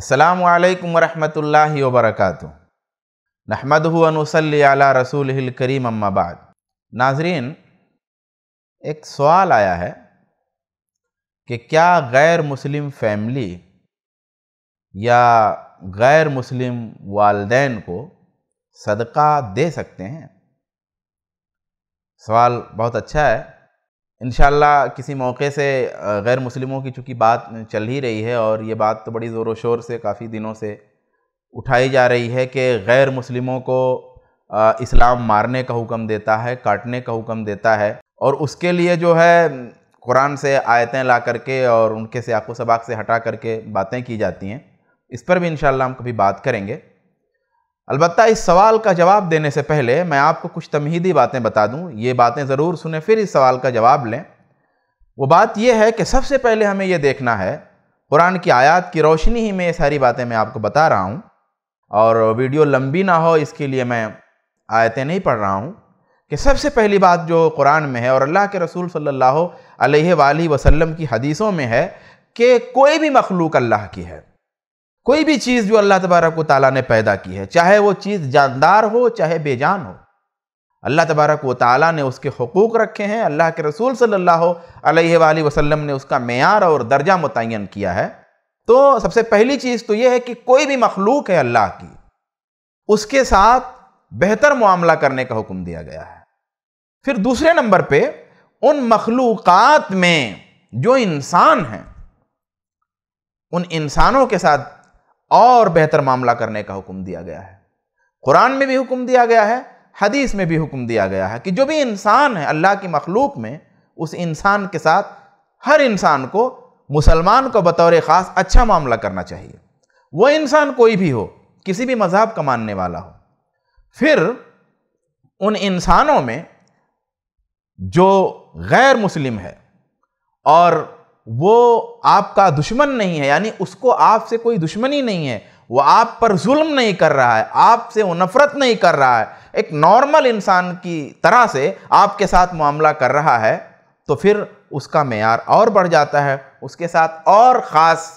अल्लाम वरहमल वबरक नहमद नसली आला रसूल करीम अम्माबाद नाजरीन एक सवाल आया है कि क्या गैर मुस्लिम फैमिली या गैर मुस्लिम वालदेन को सदका दे सकते हैं सवाल बहुत अच्छा है इन किसी मौके से गैर मुस्लिमों की चूँकि बात चल ही रही है और ये बात तो बड़ी ज़ोरों शोर से काफ़ी दिनों से उठाई जा रही है कि गैर मुस्लिमों को इस्लाम मारने का हुक्म देता है काटने का हुक्म देता है और उसके लिए जो है कुरान से आयतें ला करके और उनके से सबाक से हटा करके बातें की जाती हैं इस पर भी इन हम कभी बात करेंगे अलबत् इस सवाल का जवाब देने से पहले मैं आपको कुछ तमहीदी बातें बता दूं ये बातें ज़रूर सुने फिर इस सवाल का जवाब लें वो बात यह है कि सबसे पहले हमें ये देखना है कुरान की आयत की रोशनी ही में ये सारी बातें मैं आपको बता रहा हूँ और वीडियो लंबी ना हो इसके लिए मैं आयतें नहीं पढ़ रहा हूँ कि सबसे पहली बात जो कुरान में है और अल्लाह के रसूल सल्ला अलैहि की हदीसों में है कि कोई भी मखलूक अल्लाह की है कोई भी चीज़ जो अल्लाह तबारक ताली ने पैदा की है चाहे वो चीज़ जानदार हो चाहे बेजान हो अल्लाह तबारक व ताली ने उसके हकूक़ रखे हैं अल्लाह के रसूल सल्लल्लाहु अलैहि वसल्लम ने उसका मैार और दर्जा मुतन किया है तो सबसे पहली चीज़ तो यह है कि कोई भी मखलूक है अल्लाह की उसके साथ बेहतर मामला करने का हुक्म दिया गया है फिर दूसरे नंबर पर उन मखलूक़ात में जो इंसान हैं उन इंसानों के साथ और बेहतर मामला करने का हुक्म दिया गया है कुरान में भी हुक्म दिया गया है हदीस में भी हुक्म दिया गया है कि जो भी इंसान है अल्लाह की मखलूक में उस इंसान के साथ हर इंसान को मुसलमान को बतौर ख़ास अच्छा मामला करना चाहिए वह इंसान कोई भी हो किसी भी मज़हब का मानने वाला हो फिर उन इंसानों में जो गैर मुस्लिम है और वो आपका दुश्मन नहीं है यानी उसको आपसे कोई दुश्मनी नहीं है वो आप पर जुल्म नहीं कर रहा है आपसे वो नफरत नहीं कर रहा है एक नॉर्मल इंसान की तरह से आपके साथ मामला कर रहा है तो फिर उसका मैार और बढ़ जाता है उसके साथ और ख़ास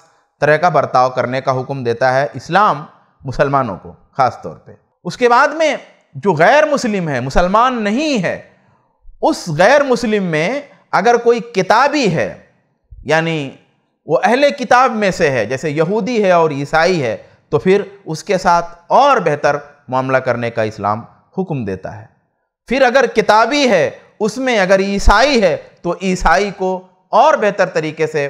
तरह का बर्ताव करने का हुक्म देता है इस्लाम मुसलमानों को ख़ास तौर पे उसके बाद में जो गैर मुस्लिम है मुसलमान नहीं है उस गैर मुस्लिम में अगर कोई किताबी है यानी वो अहले किताब में से है जैसे यहूदी है और ईसाई है तो फिर उसके साथ और बेहतर मामला करने का इस्लाम हुक्म देता है फिर अगर किताबी है उसमें अगर ईसाई है तो ईसाई को और बेहतर तरीके से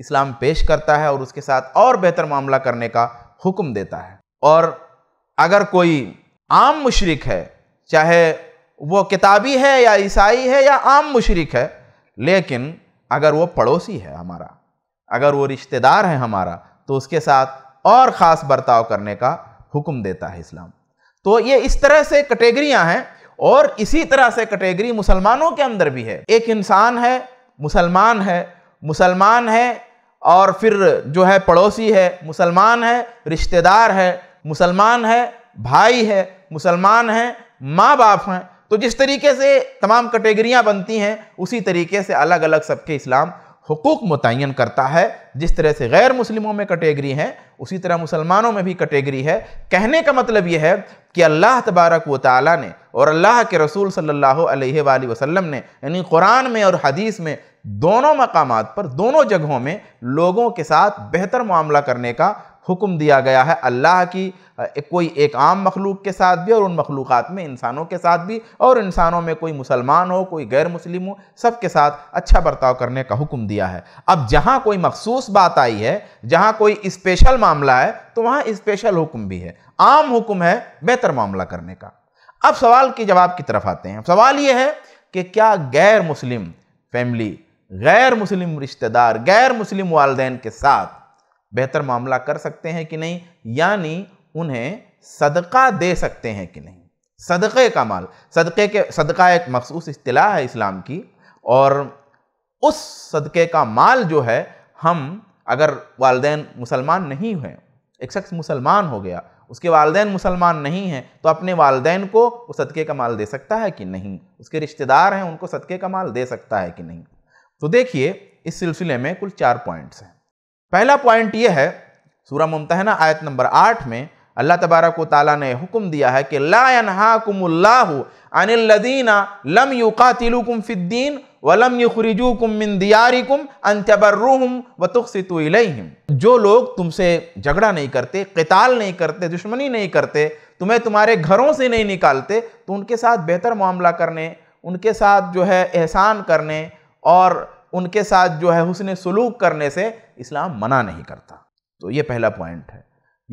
इस्लाम पेश करता है और उसके साथ और बेहतर मामला करने का हुक्म देता है और अगर कोई आम मुशरक है चाहे वो किताबी है या ईसाई है या आम मुशरक है लेकिन अगर वो पड़ोसी है हमारा अगर वो रिश्तेदार है हमारा तो उसके साथ और ख़ास बर्ताव करने का हुक्म देता है इस्लाम तो ये इस तरह से कैटेगरियाँ हैं और इसी तरह से कैटेगरी मुसलमानों के अंदर भी है एक इंसान है मुसलमान है मुसलमान है और फिर जो है पड़ोसी है मुसलमान है रिश्तेदार है मुसलमान है भाई है मुसलमान है माँ बाप हैं तो जिस तरीके से तमाम कैटेगरियाँ बनती हैं उसी तरीके से अलग अलग सबके इस्लाम हकूक़ मुतन करता है जिस तरह से गैर मुस्लिमों में कैटेगरी हैं उसी तरह मुसलमानों में भी कैटेगरी है कहने का मतलब यह है कि अल्लाह तबारक व ताली ने और अल्लाह के रसूल सल्लल्लाहु अलैहि वसल्लम ने यानी कुरान में और हदीस में दोनों मकाम पर दोनों जगहों में लोगों के साथ बेहतर मामला करने का हुक्म दिया गया है अल्लाह की कोई एक आम मखलूक के साथ भी और उन मखलूक में इंसानों के साथ भी और इंसानों में कोई मुसलमान हो कोई गैर मुस्लिम हो सब के साथ अच्छा बर्ताव करने का हुक्म दिया है अब जहाँ कोई मखसूस बात आई है जहाँ कोई स्पेशल मामला है तो वहाँ स्पेशल हुक्म भी है आम हुक्म है बेहतर मामला करने का अब सवाल के जवाब की तरफ आते हैं सवाल ये है कि क्या गैर मुस्लिम फैमिली गैर मुस्लिम रिश्तेदार गैर मुस्लिम वालदेन के साथ बेहतर मामला कर सकते हैं कि नहीं यानी उन्हें सदका दे सकते हैं कि नहीं सदक़े का माल सदक़े के सदका एक मखसूस अतलाह है इस्लाम की और उस सदक़े का माल जो है हम अगर वालदे मुसलमान नहीं हैं एक शख्स मुसलमान हो गया उसके वालदे मुसलमान नहीं हैं तो अपने वालदे को वो सदक़े का माल दे सकता है कि नहीं उसके रिश्तेदार हैं उनको सदक़े का माल दे सकता है कि नहीं तो देखिए इस सिलसिले में कुल चार पॉइंट्स हैं पहला पॉइंट यह है सूरह मुमतहना आयत नंबर आठ में अल्लाह तबारक ताला ने हुक्म दिया है कि लादीना लम युकातिलुकुम फ़िद्दीन वलम युखरिजुकुम मिन दियारिकुम अनतबर्रुहुम व तुखसितु इलैहिम जो लोग तुमसे झगड़ा नहीं करते कताल नहीं करते दुश्मनी नहीं करते तुम्हें तुम्हारे घरों से नहीं निकालते तो उनके साथ बेहतर मामला करने उनके साथ जो है एहसान करने और उनके साथ जो है हुसन सलूक करने से इस्लाम मना नहीं करता तो ये पहला पॉइंट है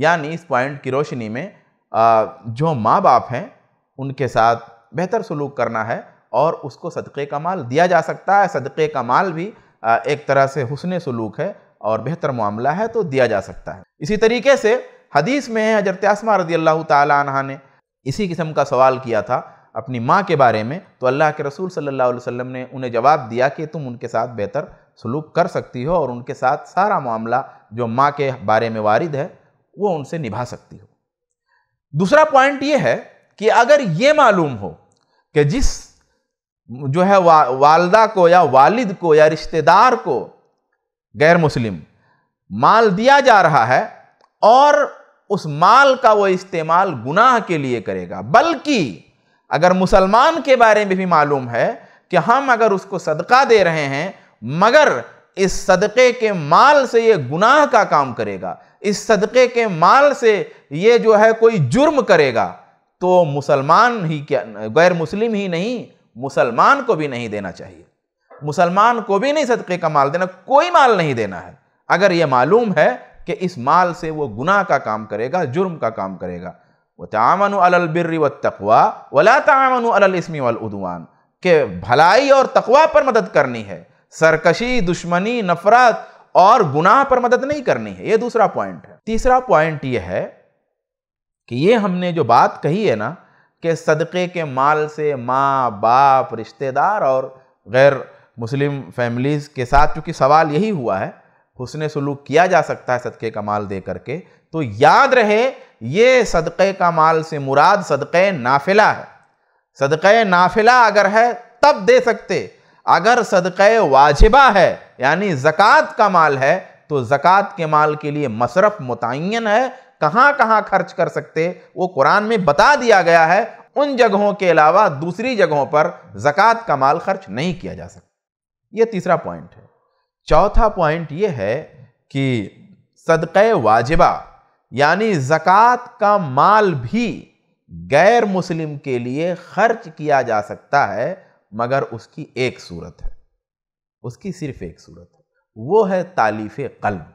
यानी इस पॉइंट की रोशनी में जो माँ बाप हैं उनके साथ बेहतर सलूक करना है और उसको सदक़े का माल दिया जा सकता है सदक़े का माल भी एक तरह से हुसन सलूक है और बेहतर मामला है तो दिया जा सकता है इसी तरीके से हदीस में हजरत आसमा रजी अल्लाह तला ने इसी किस्म का सवाल किया था अपनी माँ के बारे में तो अल्लाह के रसूल सल्ला वसम ने उन्हें जवाब दिया कि तुम उनके साथ बेहतर सलूक कर सकती हो और उनके साथ सारा मामला जो माँ के बारे में वारिद है वो उनसे निभा सकती हो दूसरा पॉइंट ये है कि अगर ये मालूम हो कि जिस जो है वा, वालदा को या वालिद को या रिश्तेदार को गैर मुस्लिम माल दिया जा रहा है और उस माल का वो इस्तेमाल गुनाह के लिए करेगा बल्कि अगर मुसलमान के बारे में भी मालूम है कि हम अगर उसको सदका दे रहे हैं मगर इस सदक़े के माल से ये गुनाह का काम करेगा इस सदक़े के माल से ये जो है कोई जुर्म करेगा तो मुसलमान ही क्या गैर मुस्लिम ही नहीं मुसलमान को भी नहीं देना चाहिए मुसलमान को भी नहीं सदक़े का माल देना कोई माल नहीं देना है अगर ये मालूम है कि इस माल से वो गुनाह का काम करेगा जुर्म का काम करेगा व तामन अलबिर व तकवा वला तामन अलस्मी वलउदवान के भलाई और तकवा पर मदद करनी है सरकशी दुश्मनी नफरत और गुनाह पर मदद नहीं करनी है ये दूसरा पॉइंट है तीसरा पॉइंट ये है कि ये हमने जो बात कही है ना कि सदक़े के माल से माँ बाप रिश्तेदार और गैर मुस्लिम फैमिलीज़ के साथ चूँकि सवाल यही हुआ है हुसन सलूक किया जा सकता है सदक़े का माल दे करके तो याद रहे ये सदक़े का माल से मुराद सदक़े नाफिला है सदक़े नाफिला अगर है तब दे सकते अगर सदक़े वाजिबा है यानी ज़क़़त का माल है तो ज़क़़त के माल के लिए मशरफ मुतन है कहाँ कहाँ खर्च कर सकते वो कुरान में बता दिया गया है उन जगहों के अलावा दूसरी जगहों पर ज़क़़त का माल खर्च नहीं किया जा सकता ये तीसरा पॉइंट है चौथा पॉइंट ये है कि सदक़ वाजिबा यानी ज़क़़त का माल भी गैर मुस्लिम के लिए खर्च किया जा सकता है मगर उसकी एक सूरत है उसकी सिर्फ एक सूरत है वो है तालीफ़ कल्ब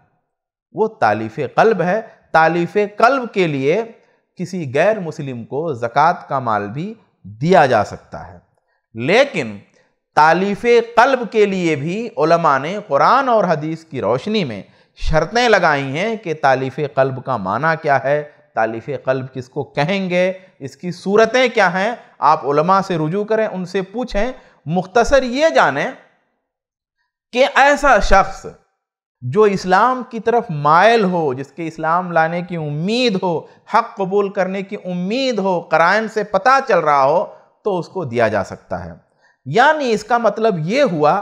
वो तालीफ़ कल्ब है तालीफ़ कल्ब के लिए किसी गैर मुस्लिम को ज़क़़त का माल भी दिया जा सकता है लेकिन तालीफ़ कल्ब के लिए भी ने कुरान और हदीस की रोशनी में शर्तें लगाई हैं कि तालीफ़ कल्ब का माना क्या है तालीफ़ कल्ब किसको कहेंगे इसकी सूरतें क्या हैं आप उलमा से रुजू करें उनसे पूछें मुख्तसर ये जानें कि ऐसा शख्स जो इस्लाम की तरफ मायल हो जिसके इस्लाम लाने की उम्मीद हो हक कबूल करने की उम्मीद हो क्राइम से पता चल रहा हो तो उसको दिया जा सकता है यानी इसका मतलब ये हुआ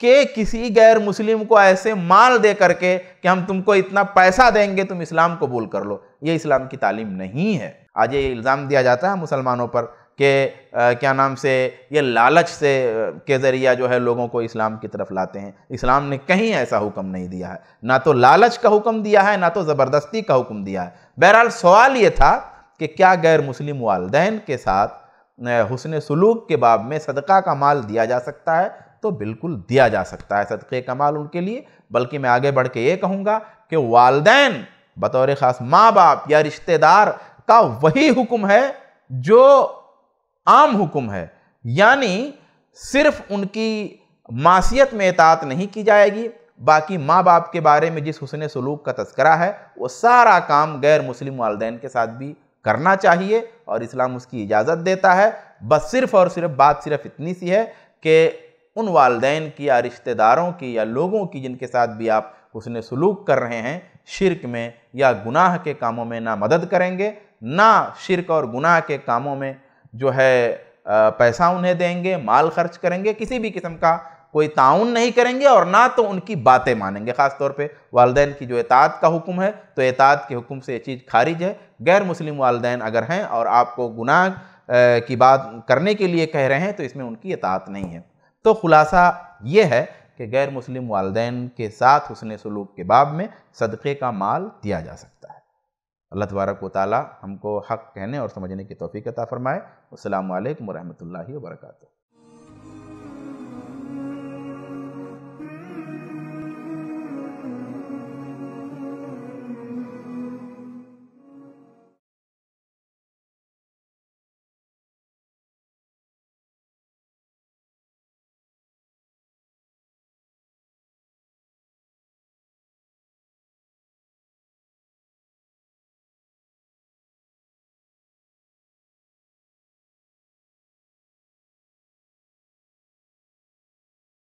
कि किसी गैर मुस्लिम को ऐसे माल दे करके कि हम तुमको इतना पैसा देंगे तुम इस्लाम कबूल कर लो ये इस्लाम की तालीम नहीं है आज ये इल्ज़ाम दिया जाता है मुसलमानों पर कि क्या नाम से ये लालच से के ज़रिया जो है लोगों को इस्लाम की तरफ लाते हैं इस्लाम ने कहीं ऐसा हुक्म नहीं दिया है ना तो लालच का हुक्म दिया है ना तो ज़बरदस्ती का हुक्म दिया है बहरहाल सवाल ये था कि क्या गैर मुस्लिम वालदेन के साथ हुसन सलूक के बाब में सदका का माल दिया जा सकता है तो बिल्कुल दिया जा सकता है सदक़े कमाल उनके लिए बल्कि मैं आगे बढ़ के ये कहूँगा कि वालदेन बतौर ख़ास माँ बाप या रिश्तेदार का वही हुक्म है जो आम हुक्म है यानी सिर्फ उनकी मासीत में एतात नहीं की जाएगी बाकी माँ बाप के बारे में जिस हुसन सलूक का तस्करा है वो सारा काम गैर मुस्लिम वालदेन के साथ भी करना चाहिए और इस्लाम उसकी इजाज़त देता है बस सिर्फ़ और सिर्फ बात सिर्फ इतनी सी है कि उन वालदेन की या रिश्तेदारों की या लोगों की जिनके साथ भी आप उसने सलूक कर रहे हैं शिरक में या गुनाह के कामों में ना मदद करेंगे ना शिरक और गुनाह के कामों में जो है पैसा उन्हें देंगे माल खर्च करेंगे किसी भी किस्म का कोई ताउन नहीं करेंगे और ना तो उनकी बातें मानेंगे ख़ास तौर पे वालदेन की जो एतात का हुक्म है तो एतात के हुक्म से ये चीज़ खारिज है गैर मुस्लिम वालदेन अगर हैं और आपको गुनाह की बात करने के लिए कह रहे हैं तो इसमें उनकी एतात नहीं है तो खुलासा ये है कि गैर मुस्लिम वालदेन के साथ हुसन सलूक के बाब में सदक़े का माल दिया जा सकता है अल्लाह तबारक वाली हमको हक कहने और समझने की तोफ़ी अता फ़रमाए असल वरहमल वर्का